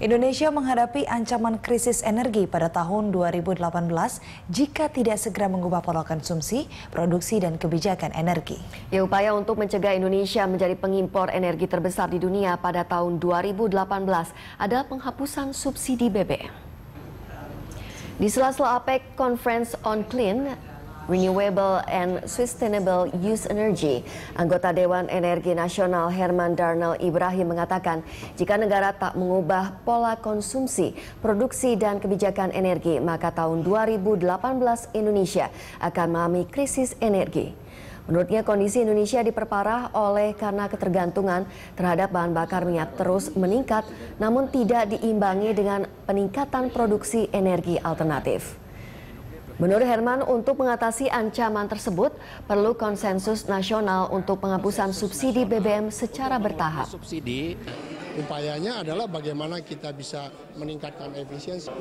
Indonesia menghadapi ancaman krisis energi pada tahun 2018 jika tidak segera mengubah pola konsumsi, produksi, dan kebijakan energi. Ya, upaya untuk mencegah Indonesia menjadi pengimpor energi terbesar di dunia pada tahun 2018 adalah penghapusan subsidi BBM. Di sela-sela APEC Conference on Clean, Renewable and Sustainable Use Energy. Anggota Dewan Energi Nasional Herman Darnell Ibrahim mengatakan, jika negara tak mengubah pola konsumsi, produksi dan kebijakan energi, maka tahun 2018 Indonesia akan mengalami krisis energi. Menurutnya kondisi Indonesia diperparah oleh karena ketergantungan terhadap bahan bakar minyak terus meningkat namun tidak diimbangi dengan peningkatan produksi energi alternatif. Menurut Herman, untuk mengatasi ancaman tersebut, perlu konsensus nasional untuk penghapusan subsidi BBM secara bertahap. Subsidi upayanya adalah bagaimana kita bisa meningkatkan efisiensi.